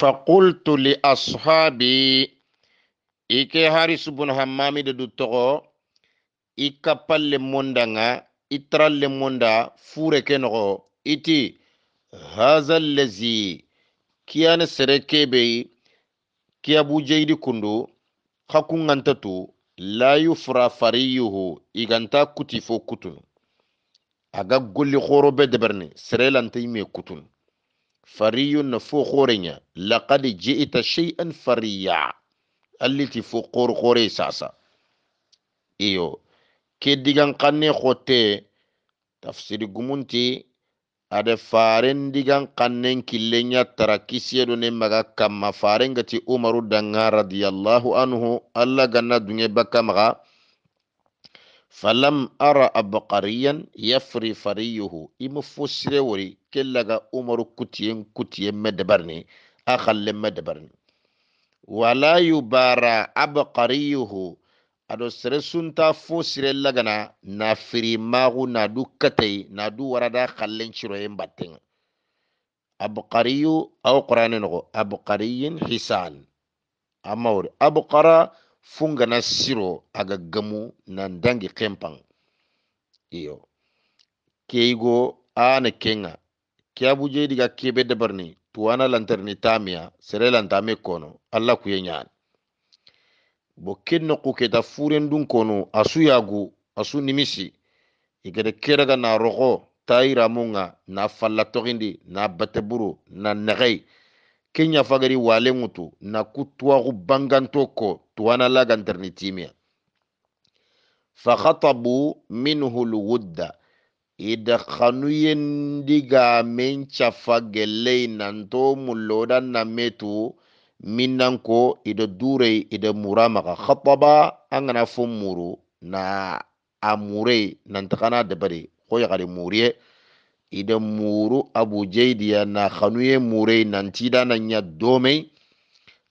faqultu li ashabi ike haris bun hammami da duttogo i kappalle mondanga i taralle monda fure ke iti haza allazi kiyane sere kebei kiyabu jeydi kundu hakungantatu la yufra fariyuhu iganta kuti fo kutunu aga golli horo be sere lanta kutunu فري فوخورنيا لقد جئت شيئا فريا التي فوقور قوري ساسا iyo kedigan kanne xotte tafsiri gumunti ada faren digan kannen killenya tara kisiyedo ne maga kamma faren gati umaru danga radiyallahu anhu alla ganna dunge bakka maga falam ara abqariyan yafri fariyuhu imu fosire wori kellaga umaru kutiyen kutiyen medebarni akhalle medebarni wala yubara abqariyuhu ado sere sunta fosire lagana na firi magu na du katai na du warada khallen ciroyen batten abqariyu aw qur'anin go abqariyin hisan amawri abqara funga na siro aga gamu na dangi kempan iyo keigo ana kenga kiabu je diga kebe dabarni tuwana lantarni tamiya sere lantame kono alla kuye nyan bo kenno ku keta furen dun kono asu yagu asu nimisi igede keraga na rogo tayiramunga na fallatoxindi na bateburu na nexei kenya fagari wale mutu na ku tuwaku banganto ko tuwana lagantarini timia fakhatabu minhu lwudda ida hanuyendiga mencha cafa gellei nanto muloda na metu minanko ko ida dure ida mura khataba an gana muru na a nantakana dabari ko yagari idan muru abu jaidiya na hanuye murai nan da nan ya domai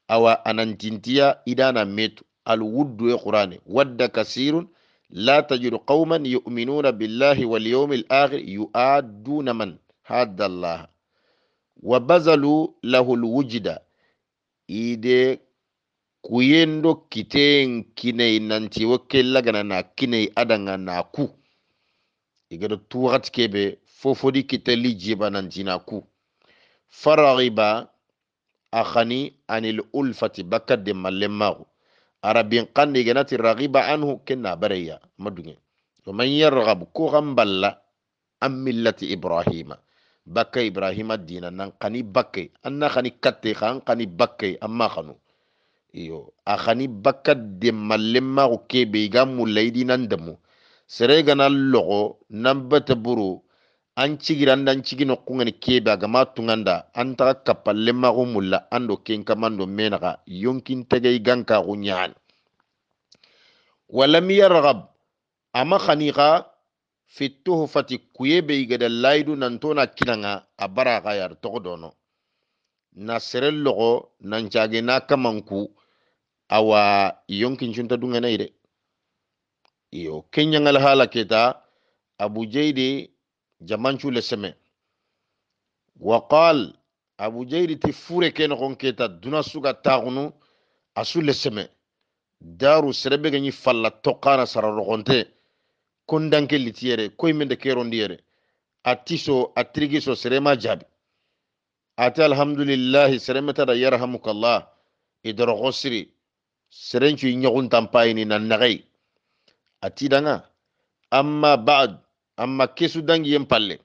awa anantintiya idana metu alwuddu ya qur'ani wadda kasirun la tajidu qauman yu'minuna billahi wal yawmil akhir yu'adduna man hadda Allah wa bazalu lahu alwujda ide kuyendo kiten kinai nanti wakke lagana na kinai adanga na ku igada kebe fofodi kitelli jina ku faragiba a hani anil ulfati bakka da maxu arabin kandi genati ragiba anhu ken na bareya madunge waman yargabu ko xan balla an millati ibrahima bakka ibrahima dina nan xani bakke an na xani katte xa an xani bakke an ma iyo a xani bakka demmallen maxu kebe iga mulla i sere gana loxo nan buru an cigira an dan cigi no kungani kebe aga ma tunganda an taga kapalle mago mulla an do ken kamando menaga yonkin tege iganka go nyaani walam yarghab ama khaniqa fi fati kuyebe igada laidu nantona kinanga abara ga yar dono na sere na kamanku awa yonkin junta dungana ide iyo kenyangala hala keta abu jamancu le seme wa qal abu jahili ti fure ke noxon ta duna suga taxunu a su le seme daru serebe geñi falla toqana sara roxonte kondanke liti koy mende kerondi yere a tiso a tirigiso serema jaabi ate alhamdulillahi seremetara yarhamukallah idoroxo siri serencu i ñoxuntanpayini na naxey a amma bad amma kesu yin palle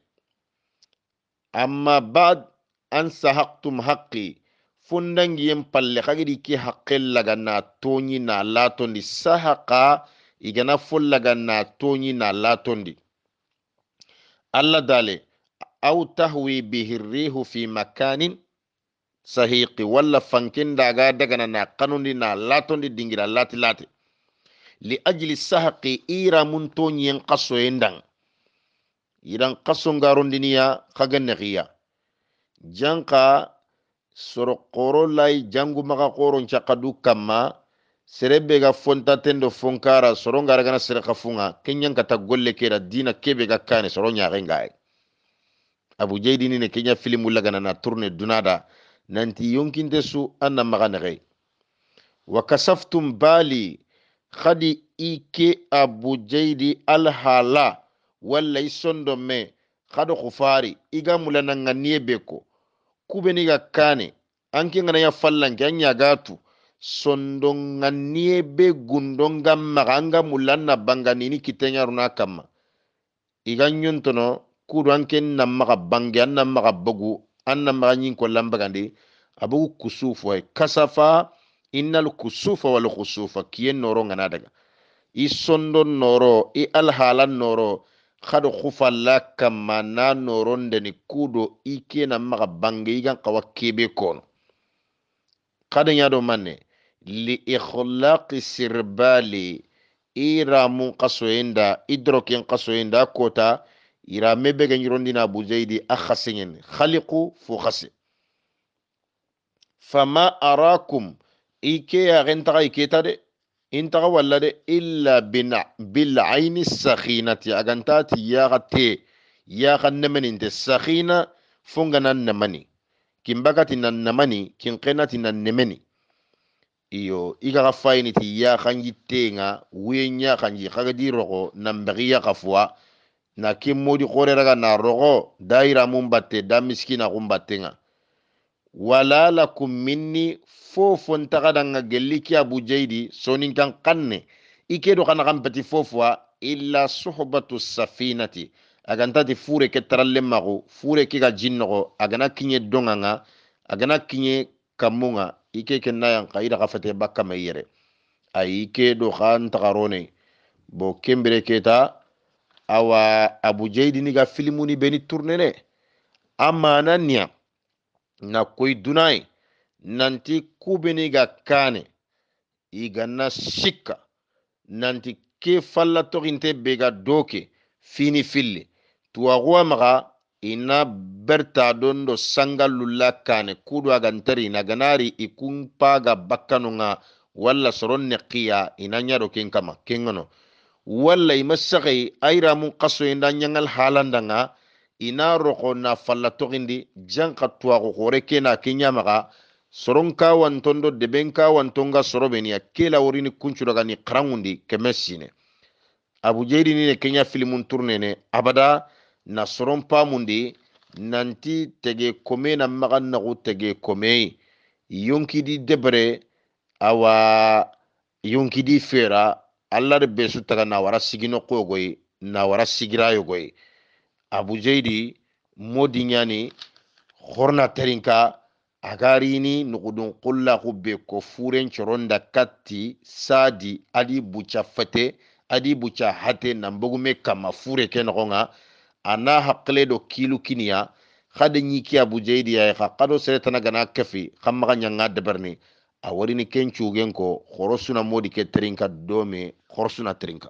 amma bad an sahaktum haqqi fun yin palle kagidi ke haqqel laga na toñi na latondi sahaka igana fol laga na toñi na latondi allah dale aw tahwi bihi rihu fi makanin sahiqi walla daga dagana na kanundi na latondi dingira lati lati li ajli sahaqi ira mun toñiyen kasoyen dang yidan kasongarondiniya kaga nexiya janka soro koro layi jangu maxa koron cakadu kanma serebe ga fontaten do fonkara soro ngaragana sereka funga kenyankata golle kera dina kebe ga kane soro ñaxengaye abu jeydini ne kenya filimu lagana na tourne dunada nanti yonkinte su an na maxa wa kasaftum bali khadi i ke abu jeydi alhala walla i sondo me hado hufari iga mulana nganiye be ko kubeni ga kane anke ngana ya fallanke an yagatu sondo nganiye be gundo nga maga anga mulanna banganini kitenyaruna kamma iga ɲontono kudu anke na maga bange an maga bogu an maga ɲin kollanbagandi abugu kusufu kasafa innal kusufa wal khusufa kiye noro ngana i sondo noro i alhala noro kado khufalla kamma na norondeni kudo na maga bange igan kawa kebe kono kada yado manne li ikhlaqi sirbali iramun kasoyenda idroken kasoyenda kota ira mebe ga nyirondina abu zaidi akhasingen khaliqu fo fama arakum ike ya gentaga iketa de in taga walla de illa bilaini sahinati agantati yaxate yaxa nemeninte sahina fonga na namani na namani kinkenati na nemeni iyo i kaxa fayiniti yaxanji tenga wuyen yaxanji xagadi roxo nanbexi yaxa fuwa na kin modi xoreraga na roxo da yiramun batte da miskina xun battenga wala lakum minni fofo ntagaɗanga gelli ke abu jeydi sonin kan kanne i keɗo kana kan peti fofowa illa sohbatu safinati agantati fure ke tarallen mago fure ke ka jin agana kiɲe donganga agana kiɲe kammunga i ke ke nayan ka i daga fete bakkama i yɛrɛ ayi ke ɗo bo kembere keta awa abu jeydi ni ka filimuni beni tournene a niya na koy dunai nanti kubini ga kane i ganna sikka nanti ke falla toxinte be ga doke fini filli tuwaxuwa maxa ina berta don do sanga kane kudu a gantari na ganari i kunpa ga bakkanu nga walla soron ne qiya ina ɲado ken kama ken ŋono walla ima saxei ayiramun xaso ɲangal halanda ina rogo na falla togindi jan ka tuwago hore kena ke ɲamaga soron ka wanton do deben ka wanton ga soro kela worini kuncudaga ni karangundi keme sine abujeiri nine filimun turnene abada na soron pamundi nanti tege kome na maga nagu tege komei yonkidi debre awa yonkidi fera alla de besu taga nawara sigino kogoyi nawara sigirayogoyi abu modi ñani horna terinka agarini nugudun kulla hubbe ko furen coronda katti sadi adi buca fete adi buca hate nambogume kama fure ke nogonga ana hakile do kilu kiniya hade ñiki abu yaye ha kado seretana gana kefi hammaga ñanga deberni a warini ken cugen ko horosuna modi ke terinka dome horosuna terinka